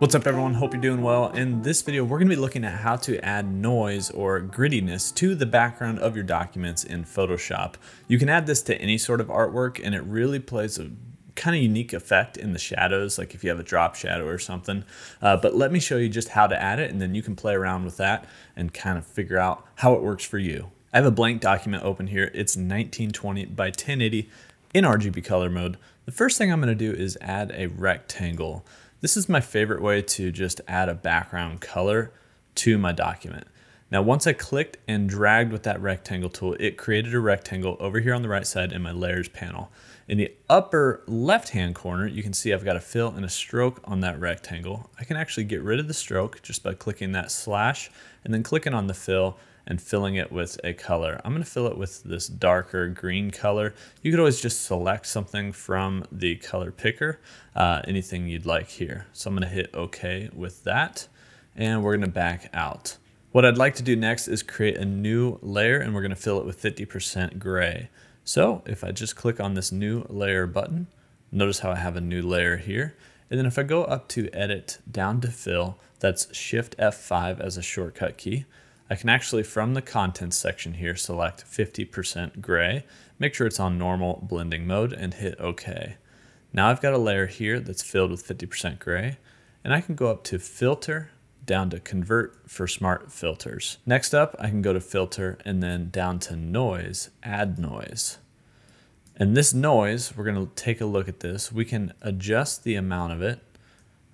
What's up everyone, hope you're doing well. In this video, we're gonna be looking at how to add noise or grittiness to the background of your documents in Photoshop. You can add this to any sort of artwork and it really plays a kind of unique effect in the shadows, like if you have a drop shadow or something. Uh, but let me show you just how to add it and then you can play around with that and kind of figure out how it works for you. I have a blank document open here. It's 1920 by 1080 in RGB color mode, the first thing I'm gonna do is add a rectangle. This is my favorite way to just add a background color to my document. Now, once I clicked and dragged with that rectangle tool, it created a rectangle over here on the right side in my layers panel. In the upper left-hand corner, you can see I've got a fill and a stroke on that rectangle. I can actually get rid of the stroke just by clicking that slash and then clicking on the fill and filling it with a color. I'm gonna fill it with this darker green color. You could always just select something from the color picker, uh, anything you'd like here. So I'm gonna hit okay with that and we're gonna back out. What I'd like to do next is create a new layer and we're gonna fill it with 50% gray. So if I just click on this new layer button, notice how I have a new layer here. And then if I go up to edit down to fill, that's shift F5 as a shortcut key. I can actually from the contents section here select 50% gray, make sure it's on normal blending mode and hit OK. Now I've got a layer here that's filled with 50% gray and I can go up to filter down to convert for smart filters. Next up, I can go to filter and then down to noise, add noise. And this noise, we're gonna take a look at this. We can adjust the amount of it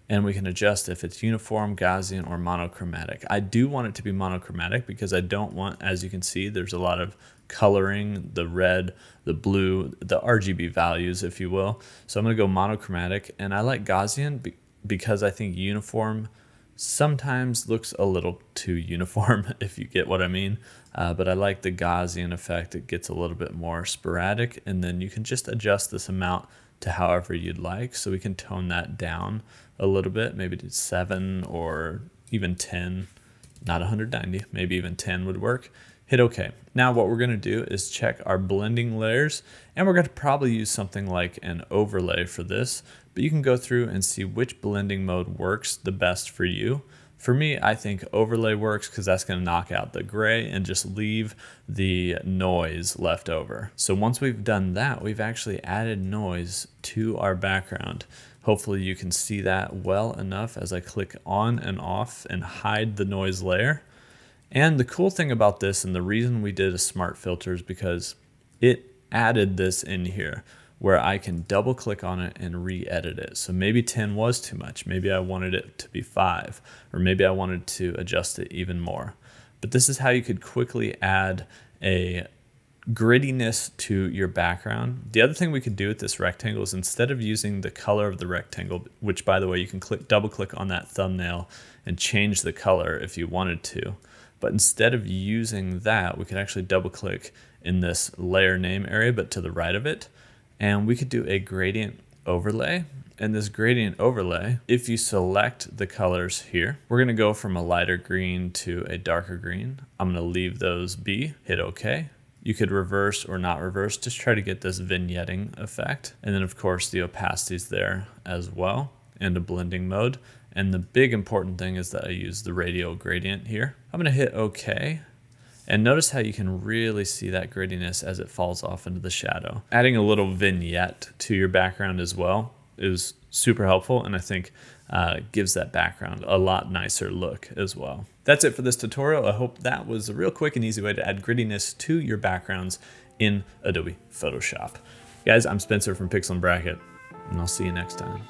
and we can adjust if it's uniform, Gaussian, or monochromatic. I do want it to be monochromatic because I don't want, as you can see, there's a lot of coloring, the red, the blue, the RGB values, if you will. So I'm gonna go monochromatic, and I like Gaussian be because I think uniform sometimes looks a little too uniform, if you get what I mean. Uh, but I like the Gaussian effect. It gets a little bit more sporadic, and then you can just adjust this amount to however you'd like. So we can tone that down a little bit, maybe to seven or even 10, not 190, maybe even 10 would work. Hit okay. Now what we're gonna do is check our blending layers and we're gonna probably use something like an overlay for this, but you can go through and see which blending mode works the best for you. For me, I think overlay works because that's going to knock out the gray and just leave the noise left over. So once we've done that, we've actually added noise to our background. Hopefully you can see that well enough as I click on and off and hide the noise layer. And the cool thing about this and the reason we did a smart filter is because it added this in here where I can double click on it and re-edit it. So maybe 10 was too much. Maybe I wanted it to be five, or maybe I wanted to adjust it even more. But this is how you could quickly add a grittiness to your background. The other thing we could do with this rectangle is instead of using the color of the rectangle, which by the way, you can click double click on that thumbnail and change the color if you wanted to. But instead of using that, we could actually double click in this layer name area, but to the right of it, and we could do a gradient overlay. And this gradient overlay, if you select the colors here, we're gonna go from a lighter green to a darker green. I'm gonna leave those be, hit okay. You could reverse or not reverse, just try to get this vignetting effect. And then of course the is there as well and a blending mode. And the big important thing is that I use the radial gradient here. I'm gonna hit okay and notice how you can really see that grittiness as it falls off into the shadow. Adding a little vignette to your background as well is super helpful and I think uh, gives that background a lot nicer look as well. That's it for this tutorial. I hope that was a real quick and easy way to add grittiness to your backgrounds in Adobe Photoshop. Guys, I'm Spencer from Pixel and Bracket, and I'll see you next time.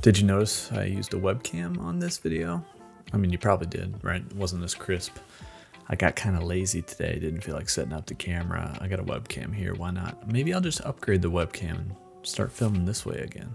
Did you notice I used a webcam on this video? I mean, you probably did, right? It wasn't as crisp. I got kind of lazy today. Didn't feel like setting up the camera. I got a webcam here. Why not? Maybe I'll just upgrade the webcam and start filming this way again.